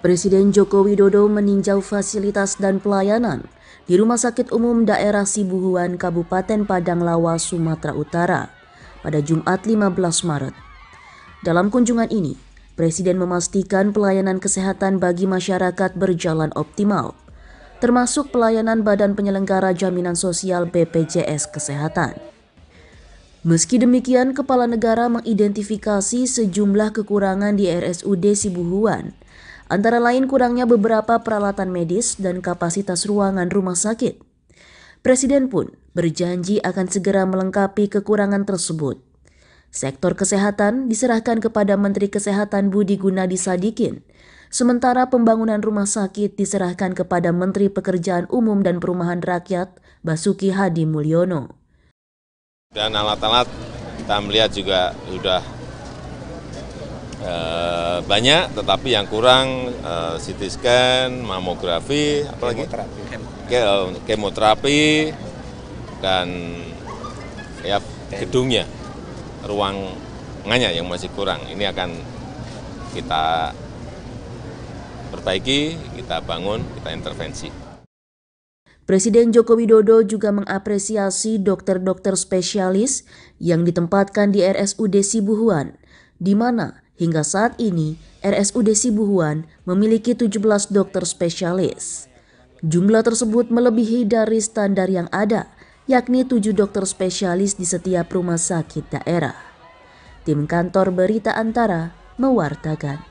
Presiden Joko Widodo meninjau fasilitas dan pelayanan di Rumah Sakit Umum Daerah Sibuhuan, Kabupaten Padang Lawa, Sumatera Utara pada Jumat 15 Maret. Dalam kunjungan ini, Presiden memastikan pelayanan kesehatan bagi masyarakat berjalan optimal, termasuk pelayanan Badan Penyelenggara Jaminan Sosial BPJS Kesehatan. Meski demikian, kepala negara mengidentifikasi sejumlah kekurangan di RSUD Sibuhuan, antara lain kurangnya beberapa peralatan medis dan kapasitas ruangan rumah sakit. Presiden pun berjanji akan segera melengkapi kekurangan tersebut. Sektor kesehatan diserahkan kepada Menteri Kesehatan Budi Gunadi Sadikin, sementara pembangunan rumah sakit diserahkan kepada Menteri Pekerjaan Umum dan Perumahan Rakyat Basuki Hadi Mulyono. Dan alat-alat kita melihat juga sudah e, banyak, tetapi yang kurang e, CT scan, mamografi, apalagi kemoterapi, kemoterapi, dan ya gedungnya, ruangannya yang masih kurang. Ini akan kita perbaiki, kita bangun, kita intervensi. Presiden Joko Widodo juga mengapresiasi dokter-dokter spesialis yang ditempatkan di RSUD Sibuhuan, di mana hingga saat ini RSUD Sibuhuan memiliki 17 dokter spesialis. Jumlah tersebut melebihi dari standar yang ada, yakni 7 dokter spesialis di setiap rumah sakit daerah. Tim kantor Berita Antara mewartakan.